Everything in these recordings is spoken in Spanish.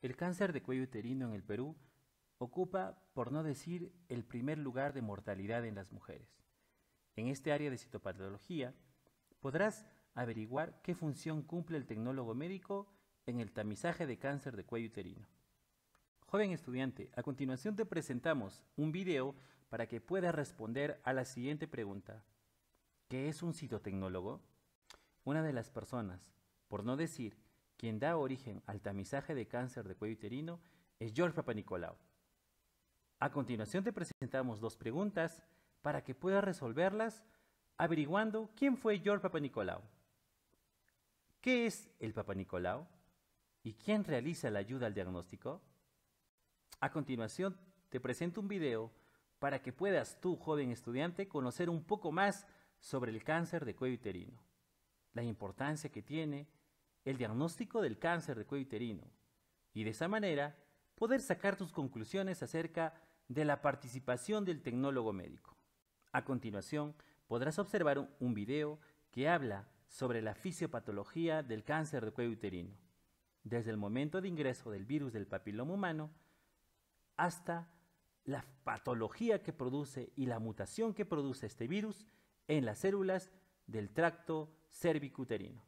El cáncer de cuello uterino en el Perú ocupa, por no decir, el primer lugar de mortalidad en las mujeres. En este área de citopatología podrás averiguar qué función cumple el tecnólogo médico en el tamizaje de cáncer de cuello uterino. Joven estudiante, a continuación te presentamos un video para que puedas responder a la siguiente pregunta. ¿Qué es un citotecnólogo? Una de las personas, por no decir quien da origen al tamizaje de cáncer de cuello uterino es George Papanicolau. A continuación te presentamos dos preguntas para que puedas resolverlas averiguando quién fue George Papanicolau. ¿Qué es el Papanicolau? ¿Y quién realiza la ayuda al diagnóstico? A continuación te presento un video para que puedas tú, joven estudiante, conocer un poco más sobre el cáncer de cuello uterino, la importancia que tiene, el diagnóstico del cáncer de cuello uterino y de esa manera poder sacar tus conclusiones acerca de la participación del tecnólogo médico. A continuación, podrás observar un video que habla sobre la fisiopatología del cáncer de cuello uterino, desde el momento de ingreso del virus del papiloma humano hasta la patología que produce y la mutación que produce este virus en las células del tracto cervicuterino.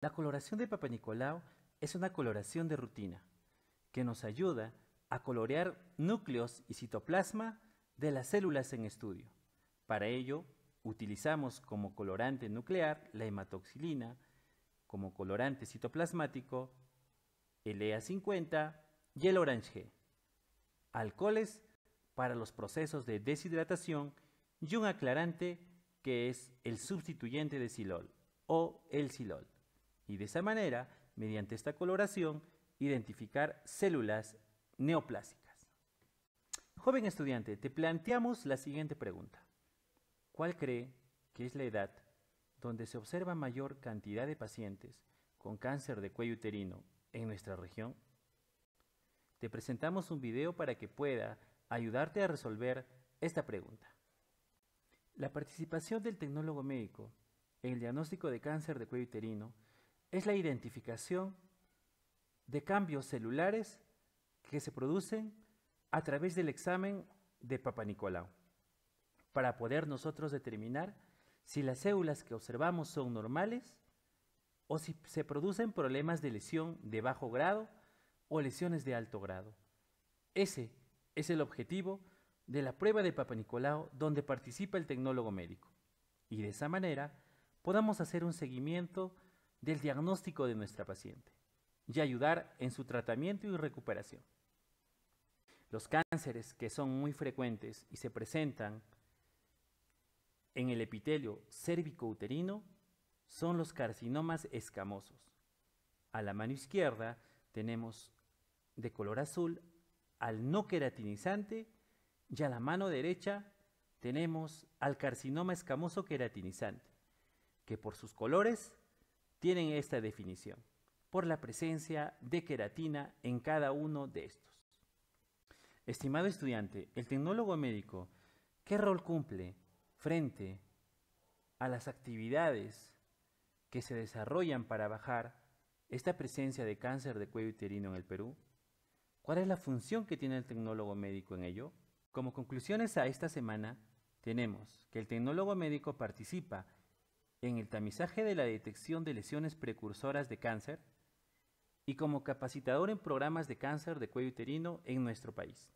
La coloración de Papa Nicolau es una coloración de rutina que nos ayuda a colorear núcleos y citoplasma de las células en estudio. Para ello, utilizamos como colorante nuclear la hematoxilina, como colorante citoplasmático el EA50 y el Orange G, alcoholes para los procesos de deshidratación y un aclarante que es el sustituyente de silol o el silol y de esa manera, mediante esta coloración, identificar células neoplásicas. Joven estudiante, te planteamos la siguiente pregunta. ¿Cuál cree que es la edad donde se observa mayor cantidad de pacientes con cáncer de cuello uterino en nuestra región? Te presentamos un video para que pueda ayudarte a resolver esta pregunta. La participación del tecnólogo médico en el diagnóstico de cáncer de cuello uterino es la identificación de cambios celulares que se producen a través del examen de Papa Nicolau, para poder nosotros determinar si las células que observamos son normales o si se producen problemas de lesión de bajo grado o lesiones de alto grado. Ese es el objetivo de la prueba de Papa donde participa el tecnólogo médico. Y de esa manera podamos hacer un seguimiento del diagnóstico de nuestra paciente y ayudar en su tratamiento y recuperación. Los cánceres que son muy frecuentes y se presentan en el epitelio cérvico-uterino son los carcinomas escamosos. A la mano izquierda tenemos de color azul al no queratinizante y a la mano derecha tenemos al carcinoma escamoso queratinizante, que por sus colores tienen esta definición, por la presencia de queratina en cada uno de estos. Estimado estudiante, el tecnólogo médico, ¿qué rol cumple frente a las actividades que se desarrollan para bajar esta presencia de cáncer de cuello uterino en el Perú? ¿Cuál es la función que tiene el tecnólogo médico en ello? Como conclusiones a esta semana, tenemos que el tecnólogo médico participa en el tamizaje de la detección de lesiones precursoras de cáncer y como capacitador en programas de cáncer de cuello uterino en nuestro país.